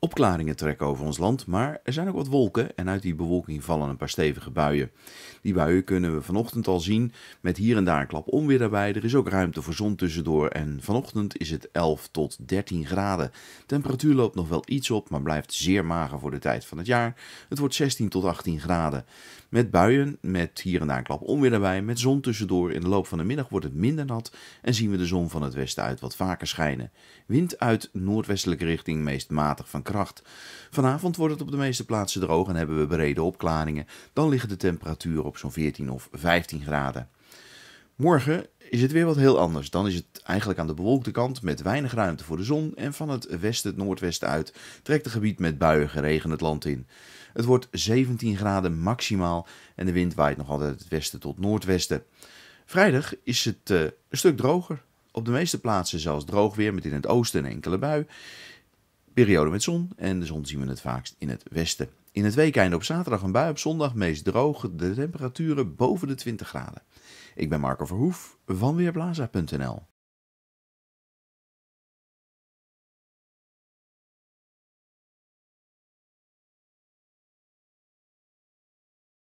Opklaringen trekken over ons land, maar er zijn ook wat wolken en uit die bewolking vallen een paar stevige buien. Die buien kunnen we vanochtend al zien met hier en daar een klap onweer daarbij. Er is ook ruimte voor zon tussendoor en vanochtend is het 11 tot 13 graden. Temperatuur loopt nog wel iets op, maar blijft zeer mager voor de tijd van het jaar. Het wordt 16 tot 18 graden. Met buien, met hier en daar een klap onweer daarbij, met zon tussendoor. In de loop van de middag wordt het minder nat en zien we de zon van het westen uit wat vaker schijnen. Wind uit noordwestelijke richting meest matig van kracht. Vanavond wordt het op de meeste plaatsen droog en hebben we brede opklaringen. Dan liggen de temperaturen op zo'n 14 of 15 graden. Morgen is het weer wat heel anders. Dan is het eigenlijk aan de bewolkte kant met weinig ruimte voor de zon en van het westen het noordwesten uit trekt het gebied met buien geregen het land in. Het wordt 17 graden maximaal en de wind waait nog altijd het westen tot noordwesten. Vrijdag is het eh, een stuk droger. Op de meeste plaatsen zelfs droog weer met in het oosten een enkele bui. Periode met zon en de zon zien we het vaakst in het westen. In het weekend op zaterdag een bui, op zondag meest droog, de temperaturen boven de 20 graden. Ik ben Marco Verhoef van Weerblaza.nl